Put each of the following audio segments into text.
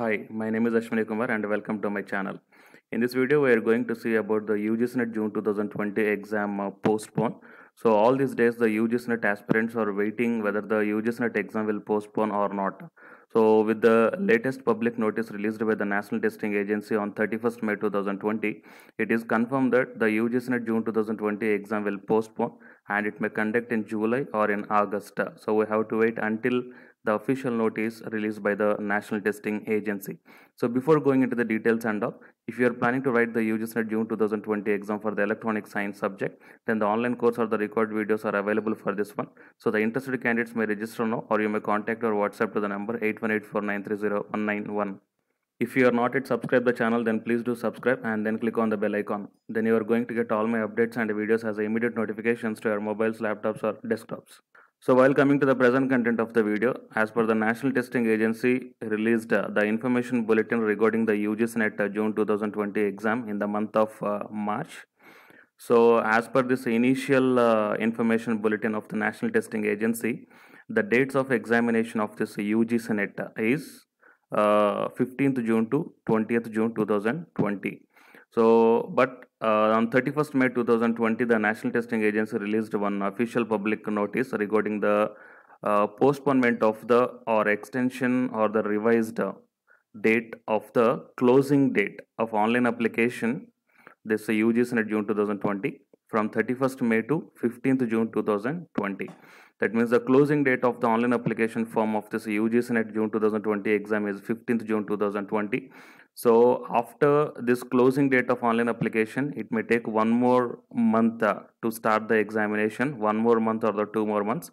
Hi, my name is Ashwini Kumar and welcome to my channel. In this video, we are going to see about the NET June 2020 exam uh, postpone. So all these days, the NET aspirants are waiting whether the NET exam will postpone or not. So with the latest public notice released by the National Testing Agency on 31st May 2020, it is confirmed that the NET June 2020 exam will postpone and it may conduct in July or in August. So we have to wait until the official notice released by the National Testing Agency. So before going into the details and all, if you are planning to write the UGSNet June 2020 exam for the electronic science subject, then the online course or the record videos are available for this one. So the interested candidates may register now or you may contact or WhatsApp to the number 8184930191. if you are not yet subscribed the channel then please do subscribe and then click on the bell icon. Then you are going to get all my updates and videos as immediate notifications to your mobiles, laptops or desktops. So while coming to the present content of the video, as per the National Testing Agency released uh, the information bulletin regarding the UGC NET uh, June 2020 exam in the month of uh, March. So as per this initial uh, information bulletin of the National Testing Agency, the dates of examination of this UGC NET is 15th uh, June to 20th June 2020. So, but uh, on 31st May 2020, the National Testing Agency released one official public notice regarding the uh, postponement of the or extension or the revised date of the closing date of online application. This is UGC June 2020 from 31st May to 15th June 2020. That means the closing date of the online application form of this UGC NET June 2020 exam is 15th June 2020. So after this closing date of online application, it may take one more month uh, to start the examination, one more month or the two more months.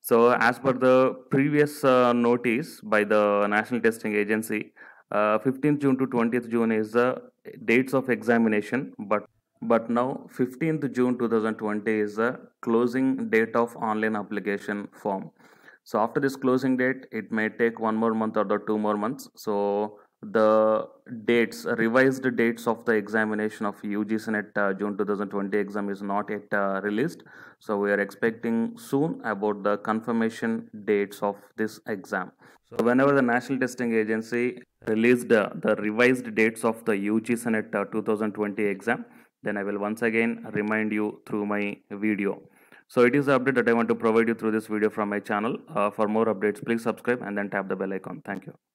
So as per the previous uh, notice by the National Testing Agency, uh, 15th June to 20th June is the dates of examination, but but now 15th June 2020 is the closing date of online application form. So after this closing date, it may take one more month or the two more months. So the dates, revised dates of the examination of UGCNet uh, June 2020 exam is not yet uh, released. So we are expecting soon about the confirmation dates of this exam. So whenever the National Testing Agency released uh, the revised dates of the UGCNet uh, 2020 exam, then I will once again remind you through my video. So it is the update that I want to provide you through this video from my channel. Uh, for more updates, please subscribe and then tap the bell icon. Thank you.